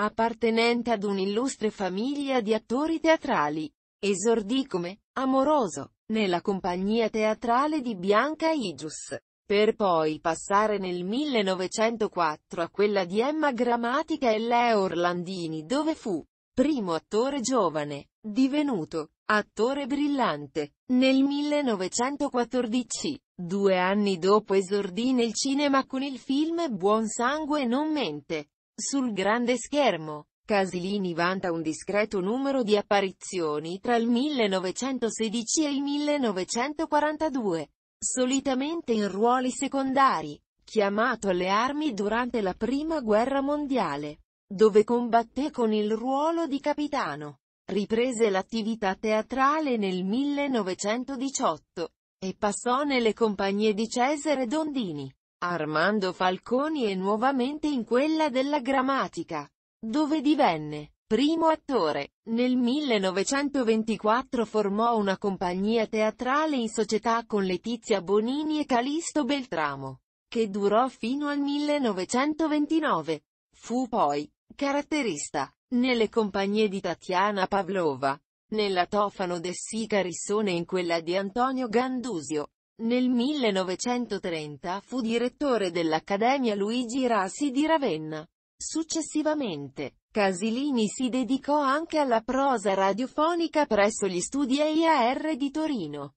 Appartenente ad un'illustre famiglia di attori teatrali, esordì come amoroso nella compagnia teatrale di Bianca Igius, per poi passare nel 1904 a quella di Emma Grammatica e Leo Orlandini dove fu primo attore giovane, divenuto attore brillante. Nel 1914, due anni dopo esordì nel cinema con il film Buon sangue non mente, sul grande schermo, Casilini vanta un discreto numero di apparizioni tra il 1916 e il 1942, solitamente in ruoli secondari, chiamato alle armi durante la Prima Guerra Mondiale, dove combatté con il ruolo di capitano. Riprese l'attività teatrale nel 1918 e passò nelle compagnie di Cesare Dondini. Armando Falconi e nuovamente in quella della grammatica, dove divenne primo attore. Nel 1924 formò una compagnia teatrale in società con Letizia Bonini e Calisto Beltramo, che durò fino al 1929. Fu poi caratterista nelle compagnie di Tatiana Pavlova, nella Tofano de Sicarissone e in quella di Antonio Gandusio. Nel 1930 fu direttore dell'Accademia Luigi Rassi di Ravenna. Successivamente, Casilini si dedicò anche alla prosa radiofonica presso gli studi EIAR di Torino.